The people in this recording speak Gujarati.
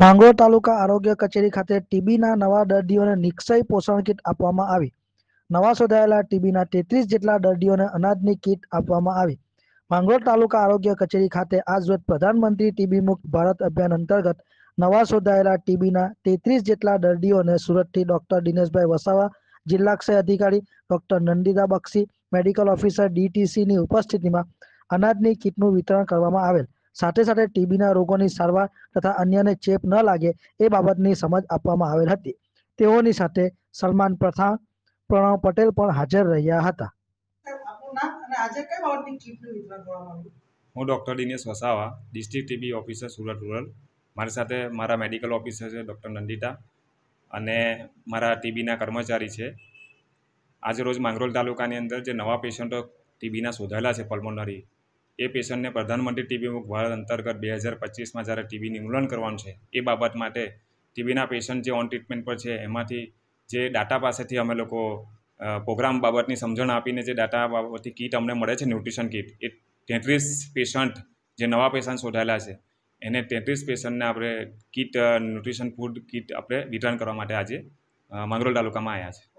માંગરોળ તાલુકા આરોગ્ય કચેરી ખાતે ટીબીના નવા દર્દીઓને નિક્ષય પોષણ કીટ આપવામાં આવી નવા શોધાયેલા ટીબીના તેત્રીસ જેટલા દર્દીઓને અનાજની કીટ આપવામાં આવી માંગરોળ તાલુકા આરોગ્ય કચેરી ખાતે આજ રોજ પ્રધાનમંત્રી ટીબી મુક્ત ભારત અભિયાન અંતર્ગત નવા શોધાયેલા ટીબીના તેત્રીસ જેટલા દર્દીઓને સુરતથી ડોક્ટર દિનેશભાઈ વસાવા જિલ્લા ક્ષય અધિકારી doctor Nandita Bakshi medical officer ડીટીસીની ઉપસ્થિતિમાં અનાજની કીટનું વિતરણ કરવામાં આવેલ સાથે સાથે ટીબીના રોગોની સારવાર તથા અન્યને ચેપ ન લાગે એ બાબતની સમજ આપવામાં આવેલ હતી તેઓની સાથે સલમાન પ્રથા પ્રણવ પટેલ પણ હાજર રહ્યા હતા હું doctor Dinesh Vasava district TB officer Surat rural મારી સાથે મારા મેડિકલ ઓફિસર છે ડૉક્ટર નંદિતા અને મારા ટીબીના કર્મચારી છે આજે રોજ માંગરોલ તાલુકાની અંદર જે નવા પેશન્ટો ટીબીના શોધાયેલા છે પલ્મોનરી એ પેશન્ટને પ્રધાનમંત્રી ટીબી મુક્ત ભારત અંતર્ગત બે હજાર પચીસમાં જ્યારે ટીબી નિમૂલન કરવાનું છે એ બાબત માટે ટીબીના પેશન્ટ જે ઓન ટ્રીટમેન્ટ પર છે એમાંથી જે ડાટા પાસેથી અમે લોકો પ્રોગ્રામ બાબતની સમજણ આપીને જે ડાટા બાબતથી કીટ અમને મળે છે ન્યુટ્રિશન કીટ એ તેત્રીસ પેશન્ટ જે નવા પેશન્ટ શોધાયેલા છે એને તેત્રીસ પેશન્ટને આપણે કીટ ન્યુટ્રિશન ફૂડ કીટ આપણે વિતરણ કરવા માટે આજે માંગરોળ તાલુકામાં આવ્યા છે